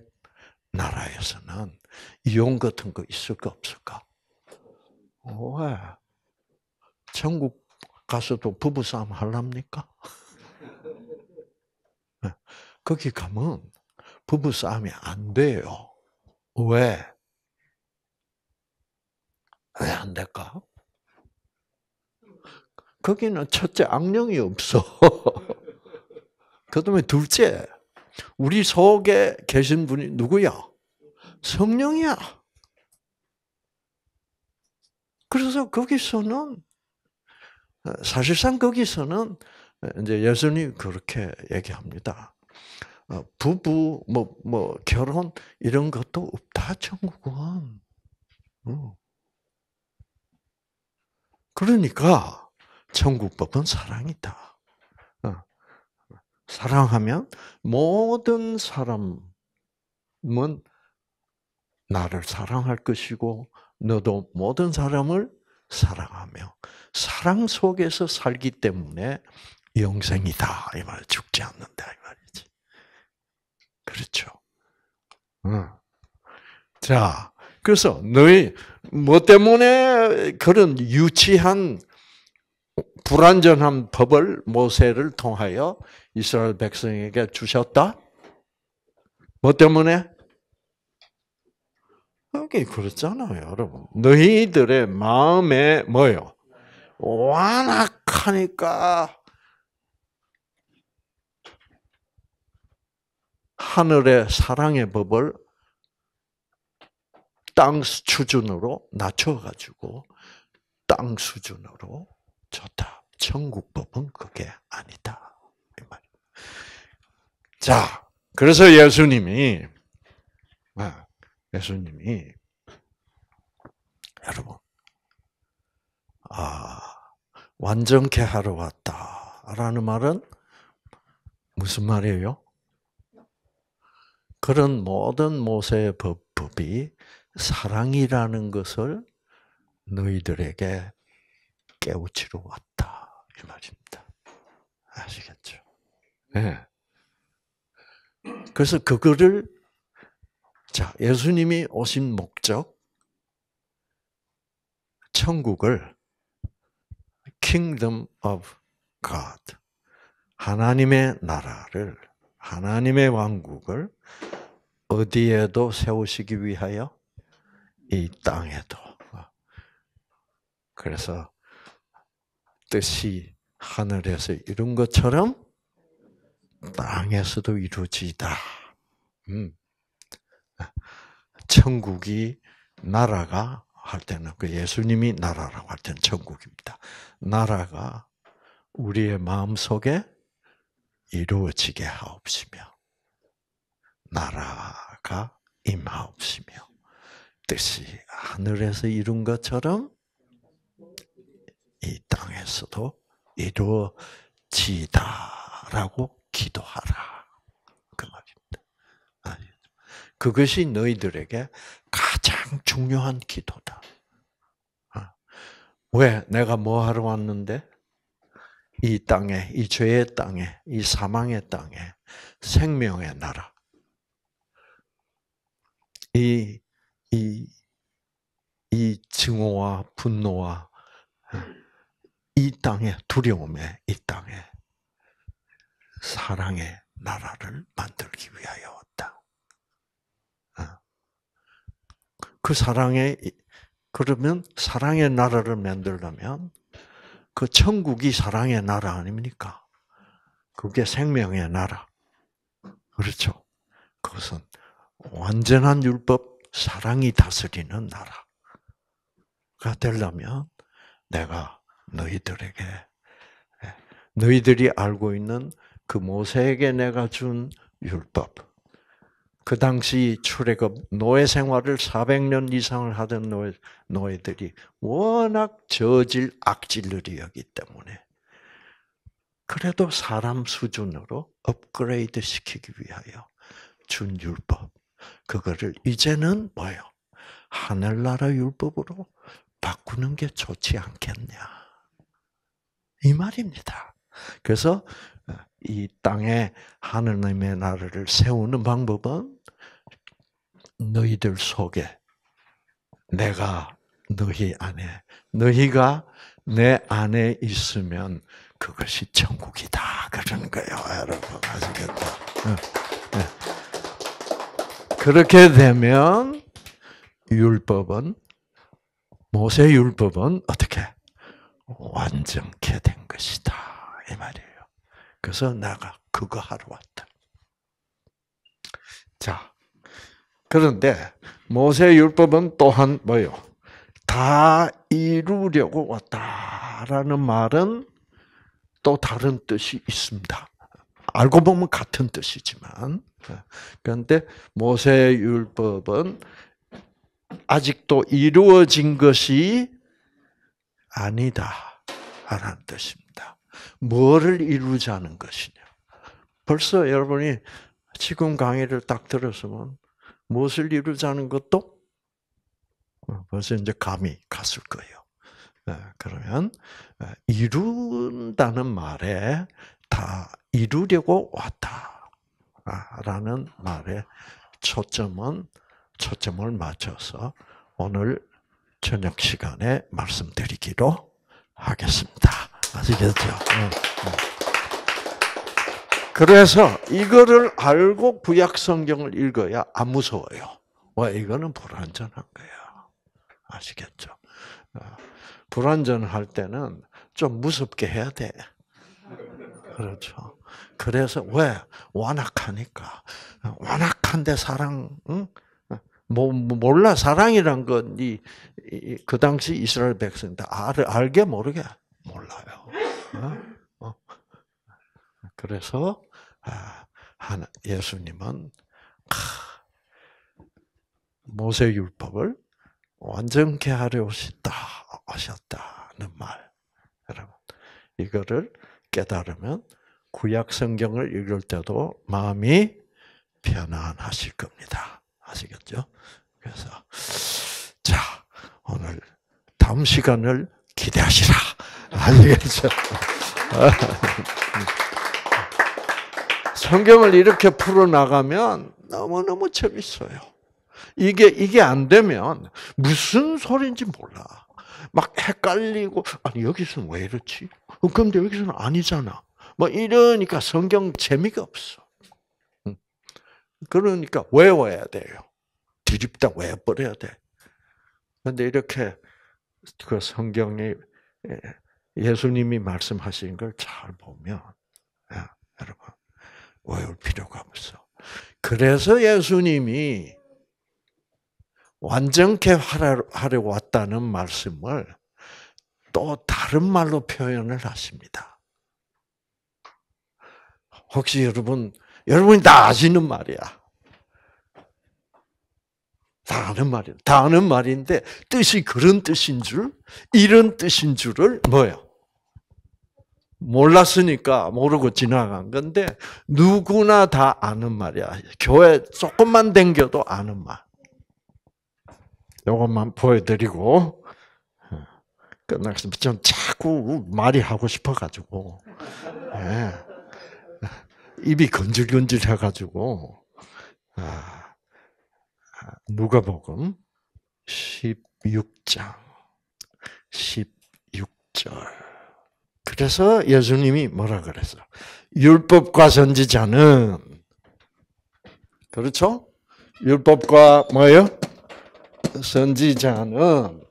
나라에서는 이용 같은 거 있을까 없을까? 왜? 천국 가서도 부부싸움 할랍니까? 거기 가면 부부싸움이 안 돼요. 왜? 왜 안 될까? 거기는 첫째 악령이 없어. [laughs] 그 다음에 둘째, 우리 속에 계신 분이 누구야? 성령이야. 그래서 거기서는, 사실상 거기서는 이제 예수님 그렇게 얘기합니다. 어, 부부 뭐뭐 뭐, 결혼 이런 것도 없다 천국은. 어. 그러니까 천국법은 사랑이다. 어. 사랑하면 모든 사람은 나를 사랑할 것이고 너도 모든 사람을 사랑하며 사랑 속에서 살기 때문에 영생이다 이 말, 죽지 않는다 이 말. 그렇죠. 자, 그래서 너희 뭐 때문에 그런 유치한 불완전한 법을 모세를 통하여 이스라엘 백성에게 주셨다? 뭐 때문에? 이게 그렇잖아요, 여러분. 너희들의 마음에 뭐요? 완악하니까 하늘의 사랑의 법을 땅 수준으로 낮춰가지고 땅 수준으로 줬다. 천국법은 그게 아니다. 이말 자, 그래서 예수님이, 아, 예수님이, 여러분, 아, 완전케 하러 왔다라는 말은 무슨 말이에요? 그런 모든 모세의 법, 법이 사랑이라는 것을 너희들에게 깨우치러 왔다. 이 말입니다. 아시겠죠? 예. 네. 그래서 그거를, 자, 예수님이 오신 목적, 천국을 Kingdom of God, 하나님의 나라를 하나님의 왕국을 어디에도 세우시기 위하여 이 땅에도. 그래서 뜻이 하늘에서 이룬 것처럼 땅에서도 이루어지다. 음. 천국이 나라가 할 때는 그 예수님이 나라라고 할 때는 천국입니다. 나라가 우리의 마음 속에 이루어지게 하옵시며 나라가 임하옵시며 뜻이 하늘에서 이룬 것처럼 이 땅에서도 이루어지다라고 기도하라 그 말입니다. 그것이 너희들에게 가장 중요한 기도다. 아, 왜 내가 뭐 하러 왔는데? 이 땅에, 이 죄의 땅에, 이 사망의 땅에, 생명의 나라. 이, 이, 이 증오와 분노와 예, 이 땅에, 두려움에, 이 땅에, 사랑의 나라를 만들기 위하여왔다그 어. 사랑의, 그러면 사랑의 나라를 만들려면 그 천국이 사랑의 나라 아닙니까? 그게 생명의 나라. 그렇죠? 그것은 완전한 율법, 사랑이 다스리는 나라가 되려면 내가 너희들에게 예, 너희들이 알고 있는 그 모세에게 내가 준 율법, 그 당시 출애굽 노예 생활을 400년 이상을 하던 노예, 노예들이 워낙 저질 악질들이었기 때문에 그래도 사람 수준으로 업그레이드 시키기 위하여 준 율법 그거를 이제는 뭐요? 하늘나라 율법으로 바꾸는 게 좋지 않겠냐 이 말입니다. 그래서 이 땅에 하나님의 나라를 세우는 방법은 너희들 속에 내가 너희 안에 너희가 내 안에 있으면 그것이 천국이다 그런 거예요, 여러분 아시겠다? 그렇게 되면 율법은 모세 율법은 어떻게 완전케 된 것이다 이 말이에요. 그래서 내가 그거 하러 왔다. 자, 그런데 모세 율법은 또한 뭐요? 다 이루려고 왔다라는 말은 또 다른 뜻이 있습니다. 알고 보면 같은 뜻이지만, 그런데 모세 율법은 아직도 이루어진 것이 아니다라는 뜻입니다. 뭐를 이루자는 것이냐. 벌써 여러분이 지금 강의를 딱 들었으면 무엇을 이루자는 것도 어, 벌써 이제 감이 갔을 거예요. 네, 그러면 어, 이룬다는 말에 다 이루려고 왔다라는 아, 말에 초점은 초점을 맞춰서 오늘 저녁 시간에 말씀드리기로 하겠습니다. 아시겠죠? 네. 네. 그래서 이거를 알고 구약 성경을 읽어야 안 무서워요. 와 이거는 불완전한 거야. 아시겠죠? 어, 불완전할 때는 좀 무섭게 해야 돼. 그렇죠. 그래서 왜 완악하니까 완악한데 사랑 응? 뭐, 뭐 몰라 사랑이란 건 이 그 당시 이스라엘 백성들 알, 알게 모르게 몰라요. 어? 어? 그래서 아, 하나, 예수님은 모세율법을 완전케 하려 오셨다, 오셨다는 말. 여러분, 이거를 깨달으면 구약 성경을 읽을 때도 마음이 편안하실 겁니다. 아시겠죠? 그래서, 자, 오늘 다음 시간을 기대하시라. 아겠죠 성경을 이렇게 풀어나가면 너무너무 재밌어요. 이게, 이게 안 되면 무슨 소리인지 몰라. 막 헷갈리고, 아니, 여기서는 왜 이렇지? 어, 그런데 여기서는 아니잖아. 뭐 이러니까 성경 재미가 없어. 그러니까 외워야 돼요. 뒤집다 외워버려야 돼. 근데 이렇게 그성경에 예, 예수님이 말씀하신 걸 잘 보면 예, 여러분 외울 필요가 없어. 그래서 예수님이 완전케 하려고 왔다는 말씀을 또 다른 말로 표현을 하십니다. 혹시 여러분, 여러분이 다 아시는 말이야. 다 아는 말이에요. 다 아는 말인데 뜻이 그런 뜻인 줄, 이런 뜻인 줄을 뭐요? 몰랐으니까 모르고 지나간 건데 누구나 다 아는 말이야. 교회 조금만 댕겨도 아는 말. 이것만 보여드리고 예, 끝나서 좀 자꾸 말이 하고 싶어가지고 네. 입이 건질건질해가지고 아. 누가복음 16장 16절. 그래서 예수님이 뭐라 그랬어? 율법과 선지자는 그렇죠? 율법과 뭐예요? 선지자는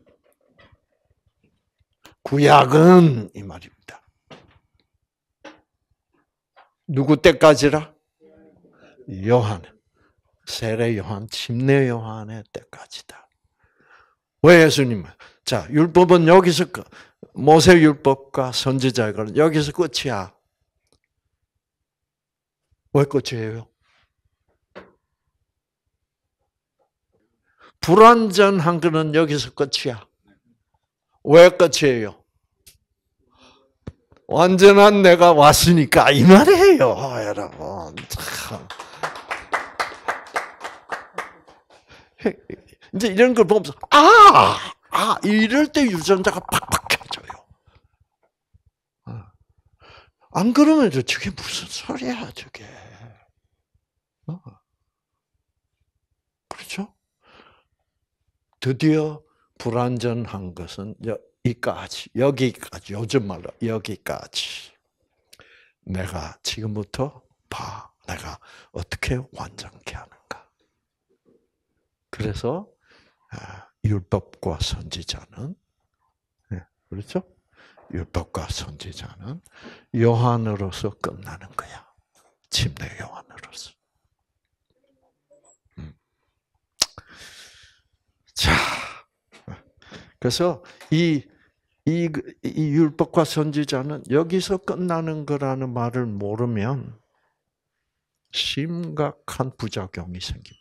구약은 이 말입니다. 누구 때까지라? 요한. 세례 요한, 침례 요한의 때까지다. 왜 예수님은 자 율법은 여기서 모세 율법과 선지자의 걸 여기서 끝이야. 왜 끝이에요? 불완전한 거는 여기서 끝이야. 왜 끝이에요? 완전한 내가 왔으니까 이 말이에요, 여러분. 참. [laughs] 이제 이런 걸 보면서 아, 아 이럴 때 유전자가 팍팍 해져요안 아. 그러면 저게 무슨 소리야 저게. 어? 그렇죠? 드디어 불완전한 것은 여기까지, 여기까지, 요즘 말로 여기까지. 내가 지금부터 봐. 내가 어떻게 완전케 하는 그래서 아, 율법과 선지자는 예, 그렇죠? 율법과 선지자는 요한으로서 끝나는 거야. 침례 요한으로서. 음. 자, 그래서 이, 이, 이 율법과 선지자는 여기서 끝나는 거라는 말을 모르면 심각한 부작용이 생깁니다.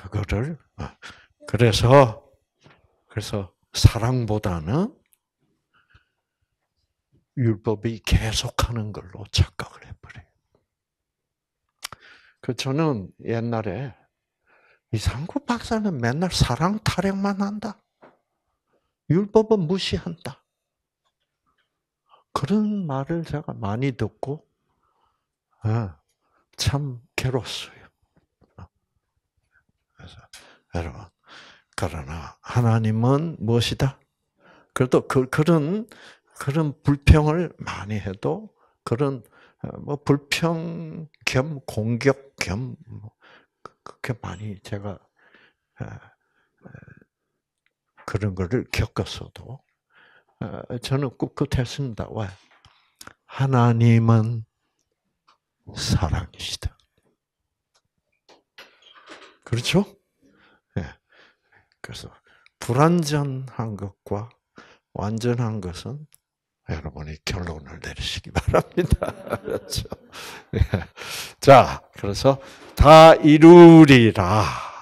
그거를 어. 그래서 그래서 사랑보다는 율법이 계속하는 걸로 착각을 해버려요. 그 저는 옛날에 이상구 박사는 맨날 사랑 타령만 한다. 율법은 무시한다. 그런 말을 제가 많이 듣고 어, 참 괴로웠어요. 그래서 여러분 그러나 하나님은 무엇이다? 그래도 그, 그런 그런 불평을 많이 해도 그런 어, 뭐 불평 겸 공격 겸 뭐 그, 그렇게 많이 제가 어, 어, 그런 거를 겪었어도 저는 꿋꿋했습니다. 왜? 하나님은 사랑이시다. 그렇죠? 네. 그래서 불완전한 것과 완전한 것은 여러분이 결론을 내리시기 바랍니다. [laughs] 그렇죠? 네. 자, 그래서 다 이루리라.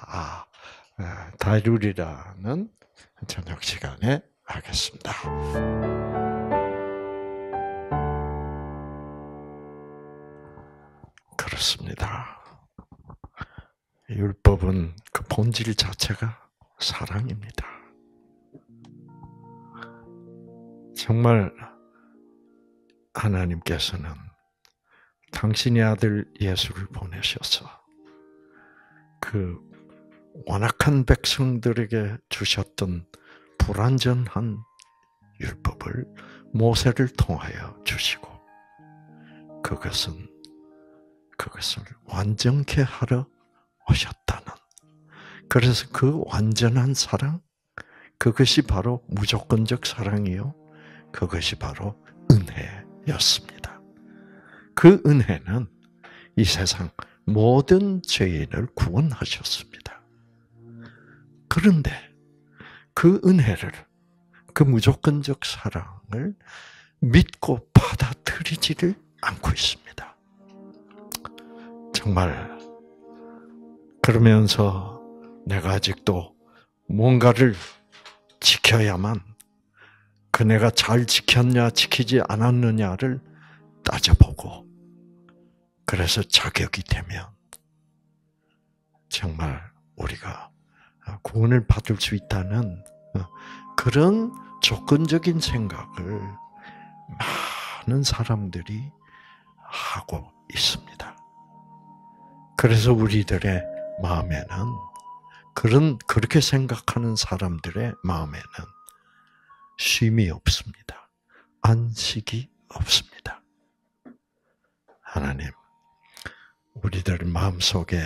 아, 예. 다 이루리라는 저녁 시간에 하겠습니다. 그렇습니다. 율법은 그 본질 자체가 사랑입니다. 정말 하나님께서는 당신의 아들 예수를 보내셔서 그 완악한 백성들에게 주셨던 불완전한 율법을 모세를 통하여 주시고 그것은 그것을 완전케 하러 오셨다는. 그래서 그 완전한 사랑, 그것이 바로 무조건적 사랑이요. 그것이 바로 은혜였습니다. 그 은혜는 이 세상 모든 죄인을 구원하셨습니다. 그런데 그 은혜를, 그 무조건적 사랑을 믿고 받아들이지를 않고 있습니다. 정말 그러면서 내가 아직도 뭔가를 지켜야만 그 내가 잘 지켰냐 지키지 않았느냐를 따져보고 그래서 자격이 되면 정말 우리가 구원을 받을 수 있다는 그런 조건적인 생각을 많은 사람들이 하고 있습니다. 그래서 우리들의 마음에는 그런 그렇게 생각하는 사람들의 마음에는 쉼이 없습니다. 안식이 없습니다. 하나님, 우리들 마음속에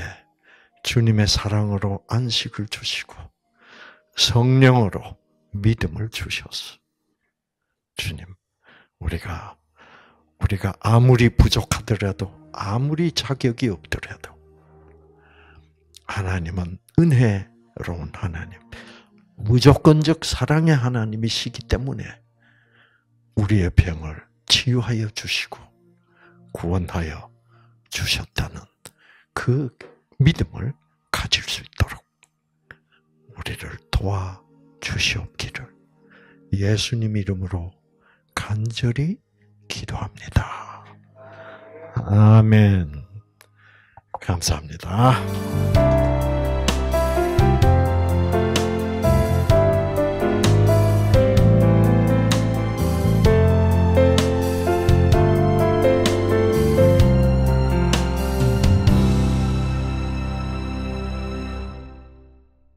주님의 사랑으로 안식을 주시고 성령으로 믿음을 주셨어. 주님, 우리가 우리가 아무리 부족하더라도 아무리 자격이 없더라도 하나님은 은혜로운 하나님, 무조건적 사랑의 하나님이시기 때문에 우리의 병을 치유하여 주시고 구원하여 주셨다는 그 믿음을 가질 수 있도록 우리를 도와 주시옵기를 예수님 이름으로 간절히 기도합니다. 아멘. 감사합니다.